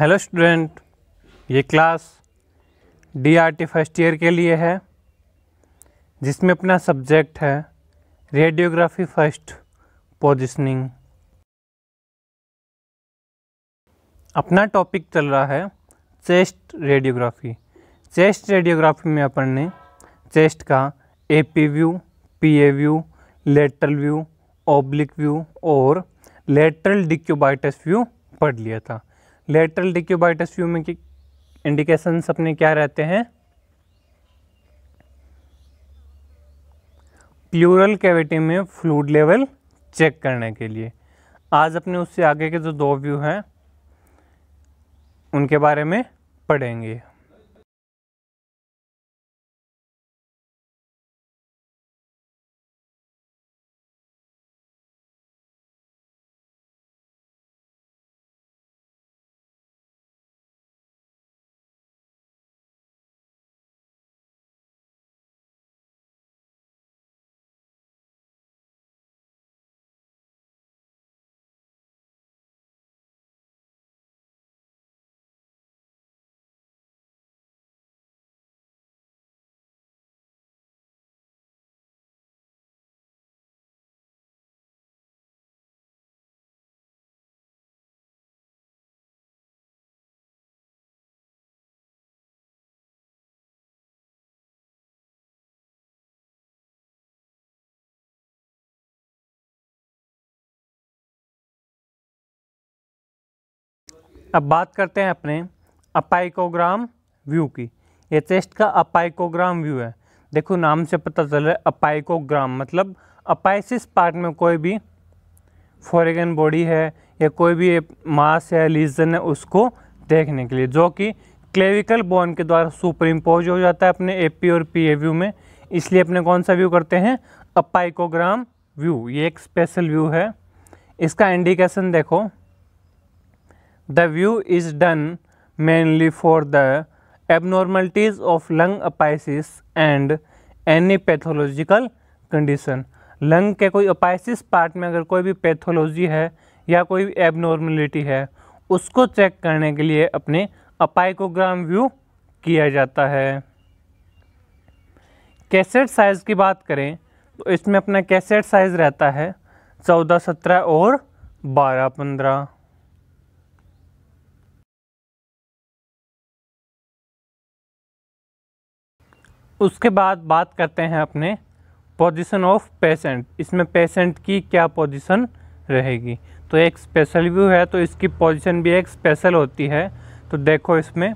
hello student ये class D R T first year के लिए है जिसमें अपना सब्जेक्ट है रेडियोग्राफी फर्स्ट पोजिशनिंग अपना टॉपिक चल रहा है चेस्ट रेडियोग्राफी चेस्ट रेडियोग्राफी में अपन ने चेस्ट का A P view P A view lateral view oblique view और लेटरल डिक्यूबाइटस व्यू पढ़ लिया था लेटरल डिक्यूबाइटस व्यू में इंडिकेशंस अपने क्या रहते हैं प्लूरल कैविटी में फ्लूड लेवल चेक करने के लिए आज अपने उससे आगे के जो दो व्यू हैं उनके बारे में पढ़ेंगे अब बात करते हैं अपने अपाइकोग्राम व्यू की ये चेस्ट का अपाइकोग्राम व्यू है देखो नाम से पता चल रहा है अपाइकोग्राम मतलब अपाइसिस पार्ट में कोई भी फॉरेगन बॉडी है या कोई भी मास है लीजन है उसको देखने के लिए जो कि क्लेविकल बोन के द्वारा सुपर इम्पोज हो जाता है अपने ए पी और पी ए व्यू में इसलिए अपने कौन सा व्यू करते हैं अपाइकोग्राम व्यू ये एक स्पेशल व्यू है इसका इंडिकेशन देखो the view is done mainly for the abnormalities of lung apices and any pathological condition lung के कोई अपाइसिस पार्ट में अगर कोई भी पैथोलॉजी है या कोई भी एबनॉर्मलिटी है उसको चेक करने के लिए अपने अपाइकोग्राम व्यू किया जाता है कैसेट साइज़ की बात करें तो इसमें अपना कैसेट साइज़ रहता है चौदह सत्रह और बारह पंद्रह उसके बाद बात करते हैं अपने पोजीशन ऑफ पेशेंट इसमें पेशेंट की क्या पोजीशन रहेगी तो एक स्पेशल व्यू है तो इसकी पोजीशन भी एक स्पेशल होती है तो देखो इसमें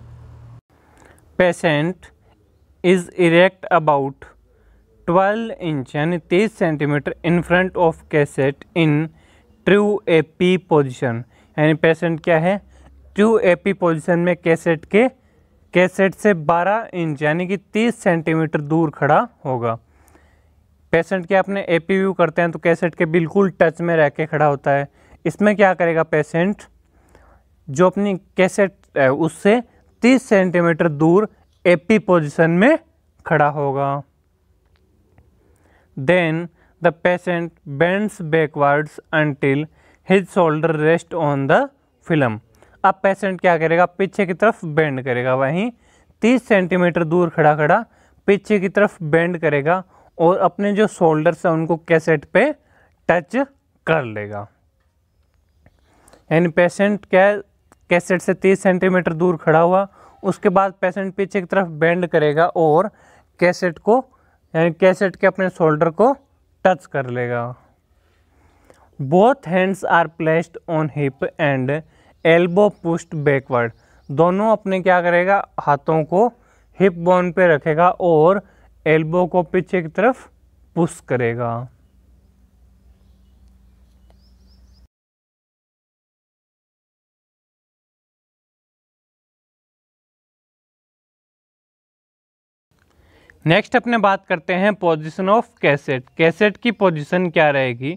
patient is erect about 12 inch यानी तीस centimetre in front of cassette in true A P position यानी पेशेंट क्या है ट्रू ए पी पोजिशन में कैसेट के कैसेट से 12 इंच यानी कि 30 सेंटीमीटर दूर खड़ा होगा पेशेंट के अपने ए करते हैं तो कैसेट के बिल्कुल टच में रह के खड़ा होता है इसमें क्या करेगा पेशेंट जो अपनी कैसेट है उससे 30 सेंटीमीटर दूर एपी पोजीशन में खड़ा होगा then the patient bends backwards until his shoulder rest on the film अब पेशेंट क्या करेगा पीछे की तरफ बेंड करेगा वहीं तीस सेंटीमीटर दूर खड़ा खड़ा पीछे की तरफ बेंड करेगा और अपने जो शोल्डर से उनको कैसेट पे टच कर लेगा यानी पेशेंट क्या कैसेट से तीस सेंटीमीटर दूर खड़ा हुआ उसके बाद पेशेंट पीछे की तरफ बेंड करेगा और कैसेट को यानी कैसेट के अपने शोल्डर को टच कर लेगा both hands are placed on hip and elbow pushed backward दोनों अपने क्या करेगा हाथों को हिप बोन पे रखेगा और एल्बो को पीछे की तरफ पुश करेगा नेक्स्ट अपने बात करते हैं पोजीशन ऑफ कैसेट कैसेट की पोजीशन क्या रहेगी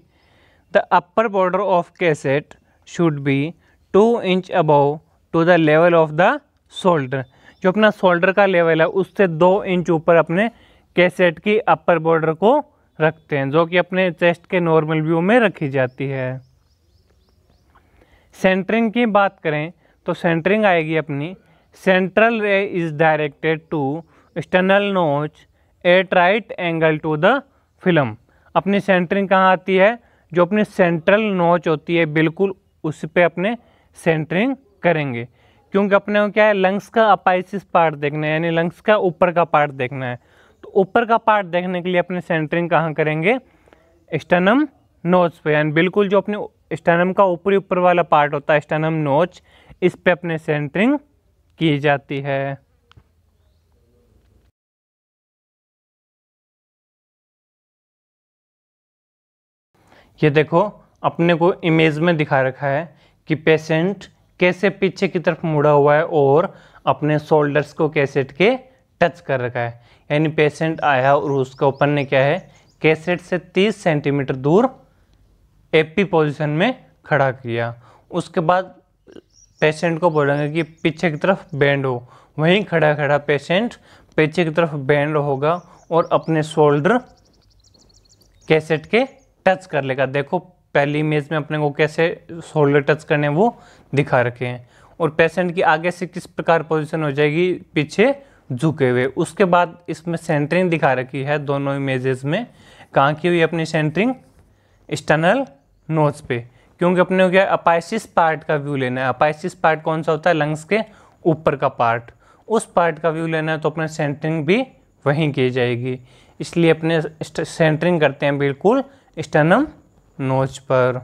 the upper border of cassette should be two inch above to the level of the shoulder जो अपना शोल्डर का लेवल है उससे दो इंच ऊपर अपने कैसेट की अपर बॉर्डर को रखते हैं जो कि अपने चेस्ट के नॉर्मल व्यू में रखी जाती है सेंटरिंग की बात करें तो सेंटरिंग आएगी अपनी central ray is directed to external notch at right angle to the film अपनी सेंटरिंग कहाँ आती है जो अपनी सेंट्रल नोच होती है बिल्कुल उस पर अपने सेंटरिंग करेंगे क्योंकि अपने को क्या है लंग्स का अपाइसिस पार्ट देखना है यानी लंग्स का ऊपर का पार्ट देखना है तो ऊपर का पार्ट देखने के लिए अपने सेंटरिंग कहाँ करेंगे स्टनम नोच पे यानी बिल्कुल जो अपने स्टनम का ऊपरी ऊपर वाला पार्ट होता है स्टनम नोच इस पे अपने सेंटरिंग की जाती है ये देखो अपने को इमेज में दिखा रखा है कि पेशेंट कैसे पीछे की तरफ मुड़ा हुआ है और अपने शोल्डर्स को कैसेट के टच कर रखा है यानी पेशेंट आया और उसका ऊपर ने क्या है कैसेट से 30 सेंटीमीटर दूर एपी पोजीशन में खड़ा किया उसके बाद पेशेंट को बोलेंगे कि पीछे की तरफ बैंड हो वहीं खड़ा खड़ा पेशेंट पीछे की तरफ बैंड होगा और अपने शोल्डर कैसेट के टच कर लेगा देखो पहली इमेज में अपने को कैसे शोल्डर टच करने वो दिखा रखे हैं और पेशेंट की आगे से किस प्रकार पोजीशन हो जाएगी पीछे झुके हुए उसके बाद इसमें सेंटरिंग दिखा रखी है दोनों इमेजेस में कहाँ की हुई अपनी सेंटरिंग एक्सटर्नल नोज पे क्योंकि अपने को क्या अपाइसिस पार्ट का व्यू लेना है अपाइसिस पार्ट कौन सा होता है लंग्स के ऊपर का पार्ट उस पार्ट का व्यू लेना है तो अपने सेंटरिंग भी वहीं की जाएगी इसलिए अपने सेंटरिंग करते हैं बिल्कुल स्टनम नोच पर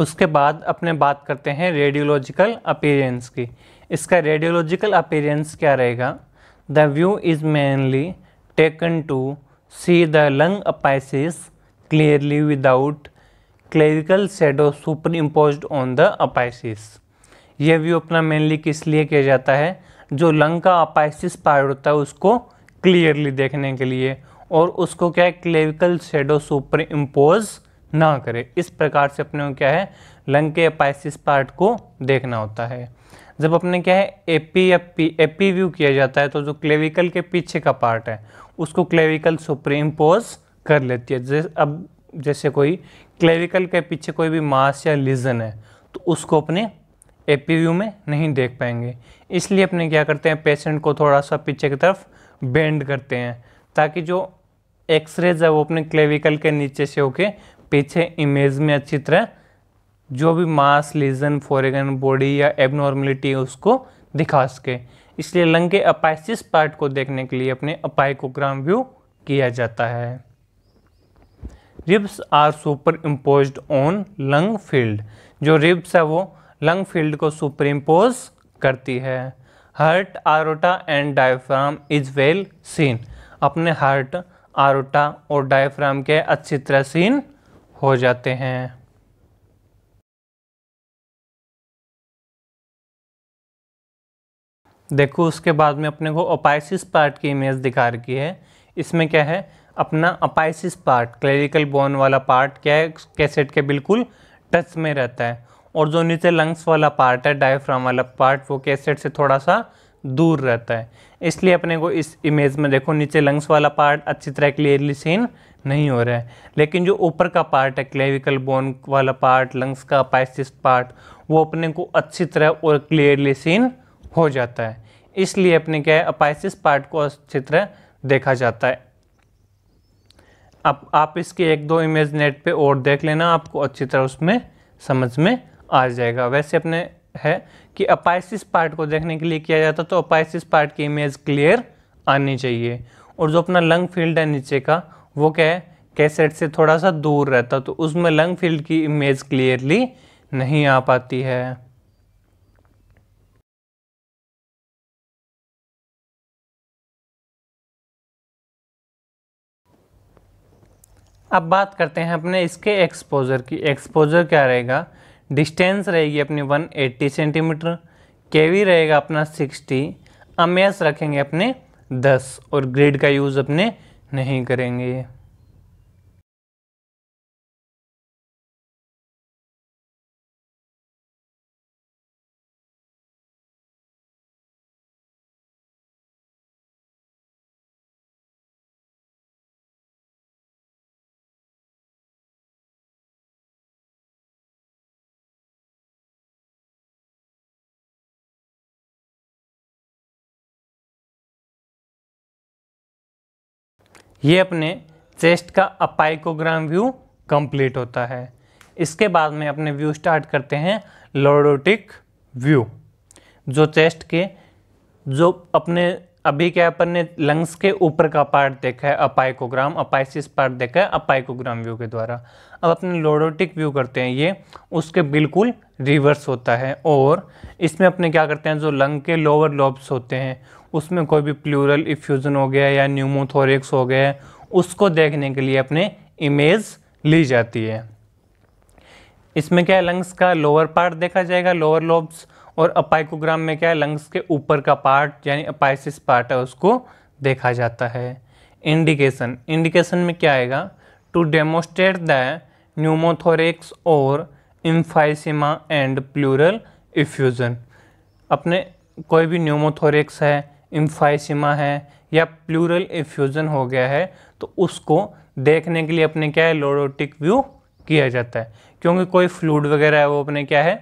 उसके बाद अपने बात करते हैं रेडियोलॉजिकल अपीरेंस की इसका रेडियोलॉजिकल अपीरेंस क्या रहेगा the view is mainly taken to See the lung apices clearly without clerical shadow impose on the apices ये व्यू अपना मेनली किस लिए किया जाता है जो लंग का अपाइसिस पार्ट होता है उसको क्लियरली देखने के लिए और उसको क्या है क्लेविकल शेडो सुपर इम्पोज ना करे इस प्रकार से अपने को क्या है लंग के अपाइसिस पार्ट को देखना होता है जब अपने क्या है एपी या पी एपी व्यू किया जाता है तो जो क्लेविकल के पीछे का पार्ट है उसको क्लेविकल सुप्रीम पोज कर लेती है जैसे अब जैसे कोई क्लेविकल के पीछे कोई भी मास या लीजन है तो उसको अपने ए में नहीं देख पाएंगे इसलिए अपने क्या करते हैं पेशेंट को थोड़ा सा पीछे की तरफ बेंड करते हैं ताकि जो एक्सरेज है वो अपने क्लेविकल के नीचे से होके पीछे इमेज में अच्छी तरह जो भी मास लीजन फॉरेगन बॉडी या एबनॉर्मलिटी है उसको दिखा सके इसलिए लंग के अपाइसिस पार्ट को देखने के लिए अपने अपाइकोग्राम व्यू किया जाता है ribs are superimpose on lung field जो रिब्स है वो लंग फील्ड को सुपर इम्पोज करती है heart aorta and diaphragm is well seen अपने हार्ट आरोटा और डायफ्राम के अच्छी तरह सीन हो जाते हैं देखो उसके बाद में अपने को अपाइसिस पार्ट की इमेज दिखा रखी है इसमें क्या है अपना अपाइसिस पार्ट क्लेरिकल बोन वाला पार्ट क्या है कैसेट के बिल्कुल टच में रहता है और जो नीचे लंग्स वाला पार्ट है डायफ्राम वाला पार्ट वो कैसेट से थोड़ा सा दूर रहता है इसलिए अपने को इस इमेज में देखो नीचे लंग्स वाला पार्ट अच्छी तरह क्लियरली सीन नहीं हो रहा है लेकिन जो ऊपर का पार्ट है क्लेविकल बोन वाला पार्ट लंग्स का पाइसिस पार्ट वो अपने को अच्छी तरह और क्लियरली सीन हो जाता है इसलिए अपने क्या है अपाइसिस पार्ट को अच्छी तरह देखा जाता है अब आप इसके एक दो इमेज नेट पे और देख लेना आपको अच्छी तरह उसमें समझ में आ जाएगा वैसे अपने है कि अपाइसिस पार्ट को देखने के लिए किया जाता तो अपाइसिस पार्ट की इमेज क्लियर आनी चाहिए और जो अपना लंग फील्ड है नीचे का वो क्या है कैसेट से थोड़ा सा दूर रहता तो उसमें लंग फील्ड की इमेज क्लियरली नहीं आ पाती है अब बात करते हैं अपने इसके एक्सपोजर की एक्सपोजर क्या रहेगा डिस्टेंस रहेगी अपनी 180 सेंटीमीटर केवी रहेगा अपना 60 एम रखेंगे अपने 10 और ग्रिड का यूज़ अपने नहीं करेंगे ये अपने चेस्ट का अपाइकोग्राम व्यू कंप्लीट होता है इसके बाद में अपने व्यू स्टार्ट करते हैं लोडोटिक व्यू जो चेस्ट के जो अपने अभी क्या अपन ने लंग्स के ऊपर का पार्ट देखा है अपाइकोग्राम अपाइसिस पार्ट देखा है अपाइकोग्राम व्यू के द्वारा अब अपने लोडोटिक व्यू करते हैं ये उसके बिल्कुल रिवर्स होता है और इसमें अपने क्या करते हैं जो लंग के लोअर लोब्स होते हैं उसमें कोई भी प्लूरल इफ्यूज़न हो गया या न्यूमोथोरिक्स हो गया उसको देखने के लिए अपने इमेज ली जाती है इसमें क्या है लंग्स का लोअर पार्ट देखा जाएगा लोअर लोब्स और अपाइकोग्राम में क्या है लंग्स के ऊपर का पार्ट यानी अपाइसिस पार्ट है उसको देखा जाता है इंडिकेशन इंडिकेशन में क्या आएगा टू डेमोस्ट्रेट द न्यूमोथोरिक्स और इम्फाइसिमा एंड प्लूरल इफ्यूज़न अपने कोई भी न्यूमोथोरिक्स है इम्फाइसिमा है या प्लूरल इफ्यूज़न हो गया है तो उसको देखने के लिए अपने क्या है लोडोटिक व्यू किया जाता है क्योंकि कोई फ्लूड वगैरह है वो अपने क्या है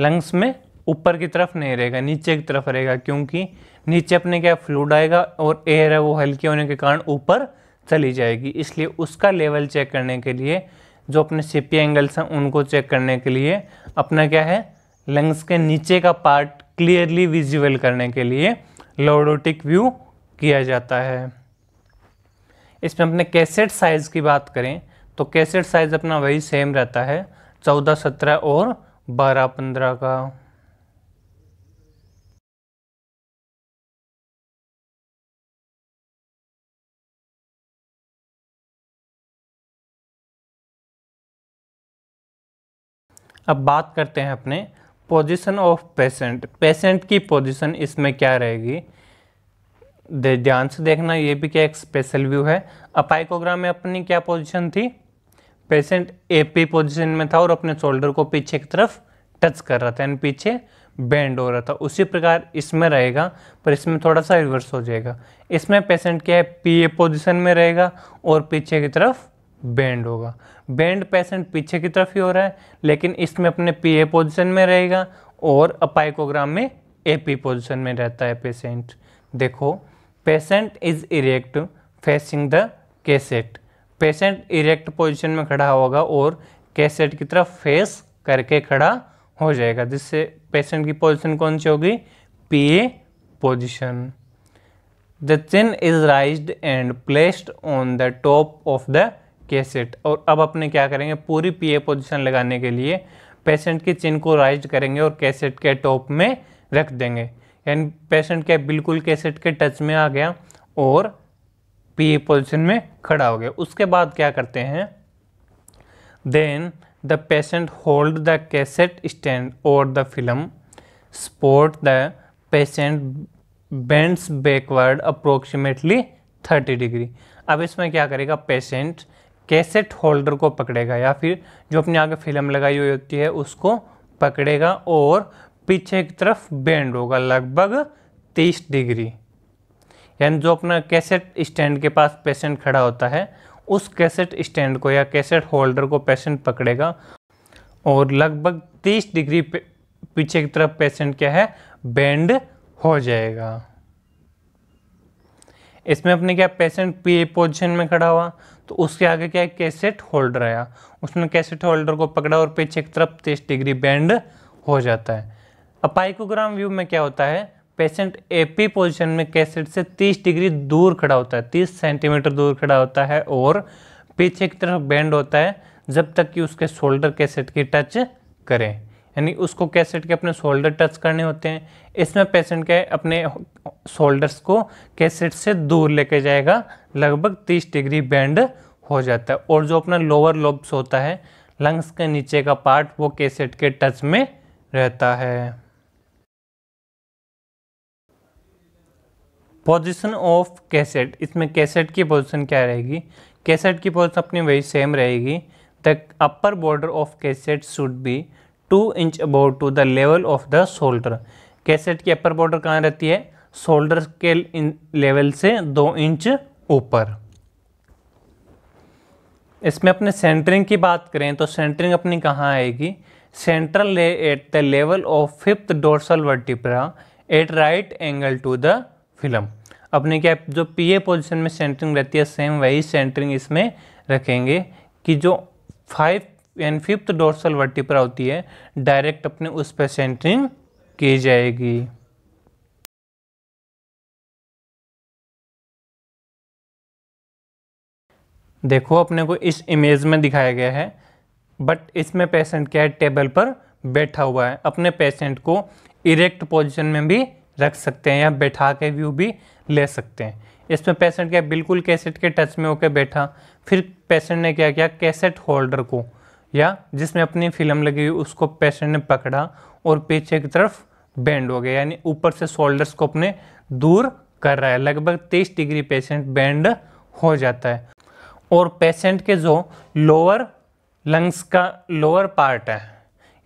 लंग्स में ऊपर की तरफ नहीं रहेगा नीचे की तरफ रहेगा क्योंकि नीचे अपने क्या फ्लूड आएगा और एयर है वो हल्की होने के कारण ऊपर चली जाएगी इसलिए उसका लेवल चेक करने के लिए जो अपने सीपी एंगल्स हैं उनको चेक करने के लिए अपना क्या है लंग्स के नीचे का पार्ट क्लियरली विजिबल करने के लिए लोडोटिक व्यू किया जाता है इसमें अपने कैसेट साइज़ की बात करें तो कैसेट साइज़ अपना वही सेम रहता है चौदह सत्रह और बारह पंद्रह का अब बात करते हैं अपने पोजीशन ऑफ पेशेंट पेशेंट की पोजीशन इसमें क्या रहेगी ध्यान से देखना ये भी क्या एक स्पेशल व्यू है अपाइकोग्राम में अपनी क्या पोजीशन थी पेशेंट ए पी पोजिशन में था और अपने शोल्डर को पीछे की तरफ टच कर रहा था यानी पीछे बेंड हो रहा था उसी प्रकार इसमें रहेगा पर इसमें थोड़ा सा रिवर्स हो जाएगा इसमें पेशेंट क्या है पी ए पोजिशन में रहेगा और पीछे की तरफ बेंड होगा बेंड पेशेंट पीछे की तरफ ही हो रहा है लेकिन इसमें अपने पी ए पोजिशन में रहेगा और अपाइकोग्राम में ए पी पोजिशन में रहता है पेशेंट देखो patient is erect facing the cassette patient erect position में खड़ा होगा और कैसेट की तरफ फेस करके खड़ा हो जाएगा जिससे पेशेंट की पोजिशन कौन सी होगी P A position the chin is raised and placed on the top of the cassette और अब अपने क्या करेंगे पूरी पीए पोजीशन लगाने के लिए पेशेंट के चिन को राइज करेंगे और कैसेट के टॉप में रख देंगे यानी पेशेंट क्या बिल्कुल कैसेट के टच में आ गया और पीए पोजीशन में खड़ा हो गया उसके बाद क्या करते हैं then the patient hold the cassette stand और the film support the patient bends backward approximately thirty degree अब इसमें क्या करेगा पेशेंट कैसेट होल्डर को पकड़ेगा या फिर जो अपने आगे फिल्म लगाई हुई होती है उसको पकड़ेगा और पीछे की तरफ बेंड होगा लगभग तीस डिग्री यानी जो अपना कैसेट स्टैंड के पास पेशेंट खड़ा होता है उस कैसेट स्टैंड को या कैसेट होल्डर को पेशेंट पकड़ेगा और लगभग तीस डिग्री पीछे की तरफ पेशेंट क्या है बेंड हो जाएगा इसमें अपने क्या पेशेंट पी पोजिशन में खड़ा हुआ तो उसके आगे क्या है कैसेट होल्डर आया उसमें कैसेट होल्डर को पकड़ा और पीछे की तरफ तीस डिग्री बैंड हो जाता है अब पाइकोग्राम व्यू में क्या होता है पेशेंट एपी पोजीशन में कैसेट से तीस डिग्री दूर खड़ा होता है तीस सेंटीमीटर दूर खड़ा होता है और पीछे की तरफ बैंड होता है जब तक कि उसके शोल्डर कैसेट की टच करें यानी उसको कैसेट के अपने शोल्डर टच करने होते हैं इसमें पेशेंट के अपने शोल्डर्स को कैसेट से दूर लेके जाएगा लगभग 30 डिग्री बैंड हो जाता है और जो अपना लोअर लोब्स होता है लंग्स के नीचे का पार्ट वो कैसेट के टच में रहता है पोजीशन ऑफ कैसेट इसमें कैसेट की पोजीशन क्या रहेगी कैसेट की पोजीशन अपनी वही सेम रहेगी the upper border of cassette should be two inch above to the level of the shoulder cassette की अपर बॉर्डर कहाँ रहती है शोल्डर के लेवल से दो इंच ऊपर इसमें अपने सेंटरिंग की बात करें तो सेंटरिंग अपनी कहाँ आएगी central ray at the level of fifth dorsal vertebra at right angle to the film अपने क्या जो पीए पोजीशन में सेंटरिंग रहती है सेम वही सेंटरिंग इसमें रखेंगे कि जो फाइव एंड फिफ्थ डोर्सल पर होती है डायरेक्ट अपने उस पर सेंटरिंग की जाएगी देखो अपने को इस इमेज में दिखाया गया है बट इसमें पेशेंट क्या है टेबल पर बैठा हुआ है अपने पेशेंट को इरेक्ट पोजीशन में भी रख सकते हैं या बैठा के व्यू भी ले सकते हैं इसमें पेशेंट क्या बिल्कुल कैसेट के टच में होकर बैठा फिर पेशेंट ने क्या किया कैसेट होल्डर को या जिसमें अपनी फिल्म लगी हुई उसको पेशेंट ने पकड़ा और पीछे की तरफ बैंड हो गया यानी ऊपर से शोल्डर्स को अपने दूर कर रहा है लगभग तेईस डिग्री पेशेंट बैंड हो जाता है और पेशेंट के जो लोअर लंग्स का लोअर पार्ट है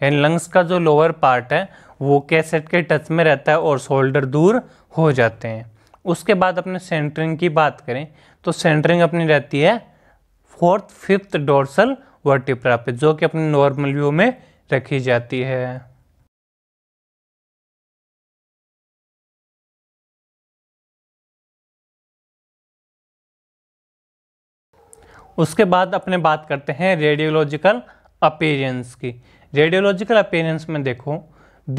यानी लंग्स का जो लोअर पार्ट है वो कैसेट के टच में रहता है और शोल्डर दूर हो जाते हैं उसके बाद अपने सेंटरिंग की बात करें तो सेंटरिंग अपनी रहती है फोर्थ फिफ्थ डोर्सल वर्टिब्रा पे जो कि अपने नॉर्मल व्यू में रखी जाती है उसके बाद अपने बात करते हैं रेडियोलॉजिकल अपेरेंस की रेडियोलॉजिकल अपेरेंस में देखो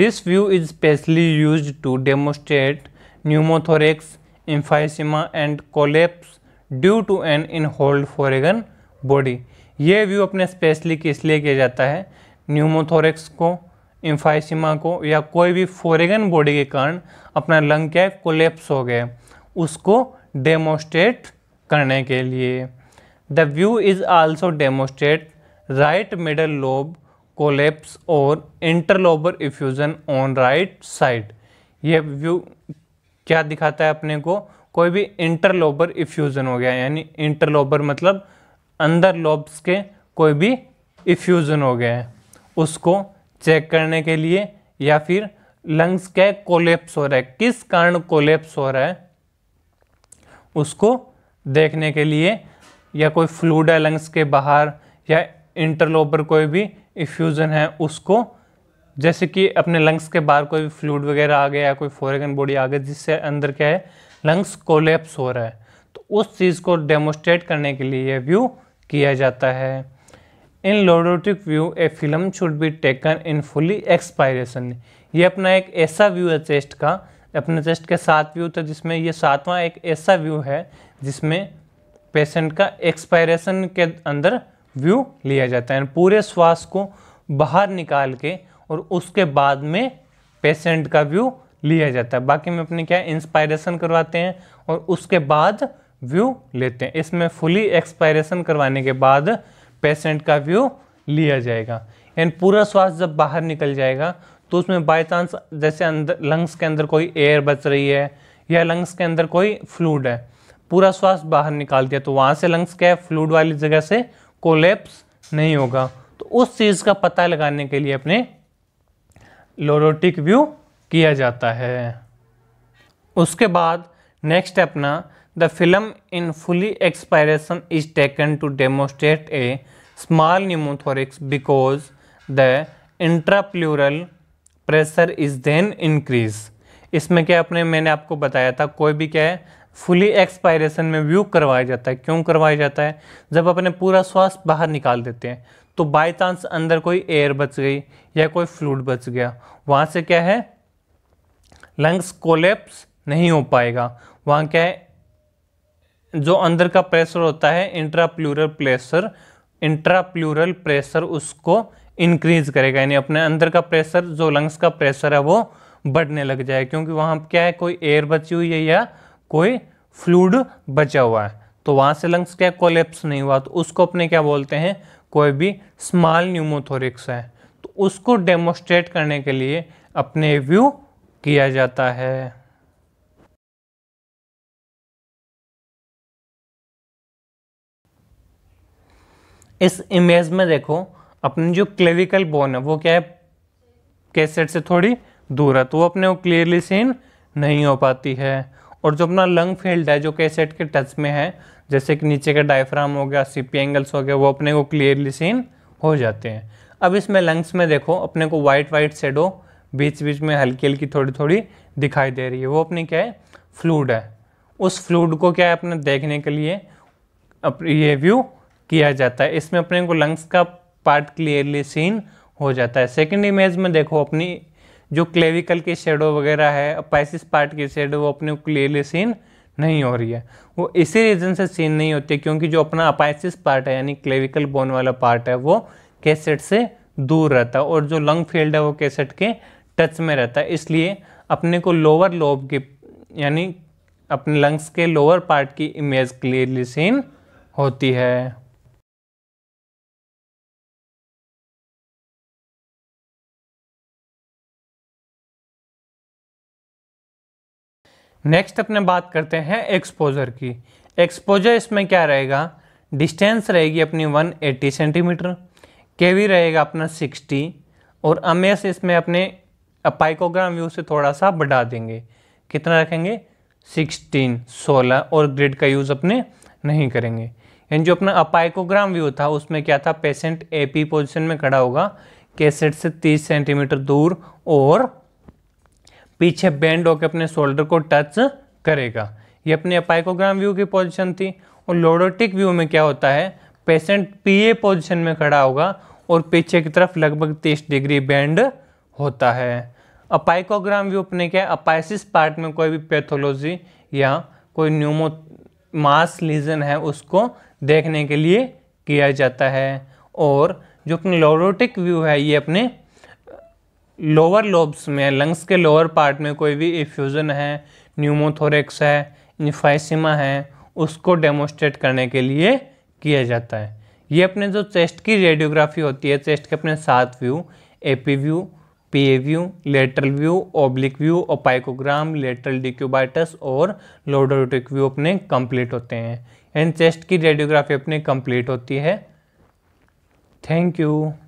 this view is specially use to demonstrate pneumothorax emphysema and collapse due to an inhaled foreign body ये व्यू अपने स्पेशली लिए किया जाता है न्यूमोथोरिक्स को इम्फाइसिमा को या कोई भी फोरेगन बॉडी के कारण अपना लंग क्या है कोलेप्स हो गया उसको डेमोस्ट्रेट करने के लिए the view is also demonstrate right middle lobe collapse और interlobar effusion on right side ये व्यू क्या दिखाता है अपने को कोई भी इंटरलोबर इफ्यूज़न हो गया यानी इंटरलोबर मतलब अंदर लोब्स के कोई भी इफ्यूज़न हो गया है उसको चेक करने के लिए या फिर लंग्स क्या कोलेप्स हो रहा है किस कारण कोलेप्स हो रहा है उसको देखने के लिए या कोई फ्लूड है लंग्स के बाहर या इंटरलोबर कोई भी इफ्यूज़न है उसको जैसे कि अपने लंग्स के बाहर कोई भी फ्लूड वगैरह आ गया या कोई फॉरेगन बॉडी आ गया जिससे अंदर क्या है लंग्स कोलेप्स हो रहा है तो उस चीज़ को डेमोस्ट्रेट करने के लिए ये व्यू किया जाता है in lordotic view a film should be taken in fully expiration ये अपना एक ऐसा व्यू है चेस्ट का अपने चेस्ट के सात व्यू था जिसमें ये सातवां एक ऐसा व्यू है जिसमें पेशेंट का एक्सपायरेशन के अंदर व्यू लिया जाता है पूरे श्वास को बाहर निकाल के और उसके बाद में पेशेंट का व्यू लिया जाता है बाकी में अपने क्या इंस्पायरेशन करवाते हैं और उसके बाद व्यू लेते हैं इसमें फुली एक्सपायरेशन करवाने के बाद पेशेंट का व्यू लिया जाएगा एंड पूरा श्वास जब बाहर निकल जाएगा तो उसमें बाय चांस जैसे अंदर लंग्स के अंदर कोई एयर बच रही है या लंग्स के अंदर कोई फ्लूड है पूरा श्वास बाहर निकाल दिया तो वहाँ से लंग्स क्या है फ्लूड वाली जगह से कोलेप्स नहीं होगा तो उस चीज़ का पता लगाने के लिए अपने लोरोटिक व्यू किया जाता है उसके बाद नेक्स्ट अपना the film in fully expiration is taken to demonstrate a small pneumothorax because the intrapleural pressure is then increase इसमें क्या अपने मैंने आपको बताया था कोई भी क्या है फुली एक्सपायरेशन में व्यू करवाया जाता है क्यों करवाया जाता है जब अपने पूरा श्वास बाहर निकाल देते हैं तो बाई चांस अंदर कोई एयर बच गई या कोई फ्लूड बच गया वहाँ से क्या है लंग्स कोलेप्स नहीं हो पाएगा वहाँ क्या है जो अंदर का प्रेशर होता है intra pleural pressure intra pleural pressure उसको इंक्रीज करेगा यानी अपने अंदर का प्रेशर जो लंग्स का प्रेशर है वो बढ़ने लग जाए क्योंकि वहाँ क्या है कोई एयर बची हुई है या कोई फ्लूड बचा हुआ है तो वहाँ से लंग्स क्या कोलेप्स नहीं हुआ तो उसको अपने क्या बोलते हैं कोई भी स्मॉल न्यूमोथोरिक्स है तो उसको डेमोस्ट्रेट करने के लिए अपने व्यू किया जाता है इस इमेज में देखो अपनी जो क्लेविकल बोन है वो क्या है कैसेट से थोड़ी दूर है तो वो अपने को क्लियरली सीन नहीं हो पाती है और जो अपना लंग फील्ड है जो कैसेट के टच में है जैसे कि नीचे का डायफ्राम हो गया सीपी एंगल्स हो गया वो अपने को क्लियरली सीन हो जाते हैं अब इसमें लंग्स में देखो अपने को वाइट वाइट शेडो बीच बीच में हल्की हल्की थोड़ी थोड़ी दिखाई दे रही है वो अपनी क्या है फ्लूड है उस फ्लूड को क्या है अपने देखने के लिए अप ये व्यू किया जाता है इसमें अपने को लंग्स का पार्ट क्लियरली सीन हो जाता है सेकेंड इमेज में देखो अपनी जो क्लेविकल की शेडो वगैरह है पैसिस पार्ट की शेडो वो अपने को क्लियरली सीन नहीं हो रही है वो इसी रीज़न से सीन नहीं होती क्योंकि जो अपना अपाइसिस पार्ट है यानी क्लेविकल बोन वाला पार्ट है वो कैसेट से दूर रहता है और जो लंग फील्ड है वो कैसेट के टच में रहता है इसलिए अपने को लोअर लोब की यानी अपने लंग्स के लोअर पार्ट की इमेज क्लियरली सीन होती है नेक्स्ट अपने बात करते हैं एक्सपोजर की एक्सपोजर इसमें क्या रहेगा डिस्टेंस रहेगी अपनी 180 सेंटीमीटर केवी रहेगा अपना 60 और अमेस इसमें अपने पाइकोग्राम व्यू से थोड़ा सा बढ़ा देंगे कितना रखेंगे 16, 16 और ग्रिड का यूज़ अपने नहीं करेंगे यानी जो अपना अपाइकोग्राम व्यू था उसमें क्या था पेशेंट एपी पोजीशन में खड़ा होगा कैसेट से 30 सेंटीमीटर दूर और पीछे बेंड होकर अपने शोल्डर को टच करेगा ये अपने अपाइकोग्राम व्यू की पोजिशन थी और लोडोटिक व्यू में क्या होता है पेशेंट पीए पोजिशन में खड़ा होगा और पीछे की तरफ लगभग 30 डिग्री बेंड होता है अपाइकोग्राम व्यू अपने क्या है अपाइसिस पार्ट में कोई भी पैथोलॉजी या कोई न्यूमो मास लीजन है उसको देखने के लिए किया जाता है और जो अपने लोरोटिक व्यू है ये अपने लोअर लोब्स में लंग्स के लोअर पार्ट में कोई भी इफ्यूज़न है न्यूमोथोरेक्स है इन्फाइसिमा है उसको डेमोस्ट्रेट करने के लिए किया जाता है ये अपने जो चेस्ट की रेडियोग्राफी होती है चेस्ट के अपने सात view A P view P A view lateral view oblique view apicogram lateral decubitus और लोडोटिक व्यू अपने कंप्लीट होते हैं एंड चेस्ट की रेडियोग्राफी अपनी कंप्लीट होती है थैंक यू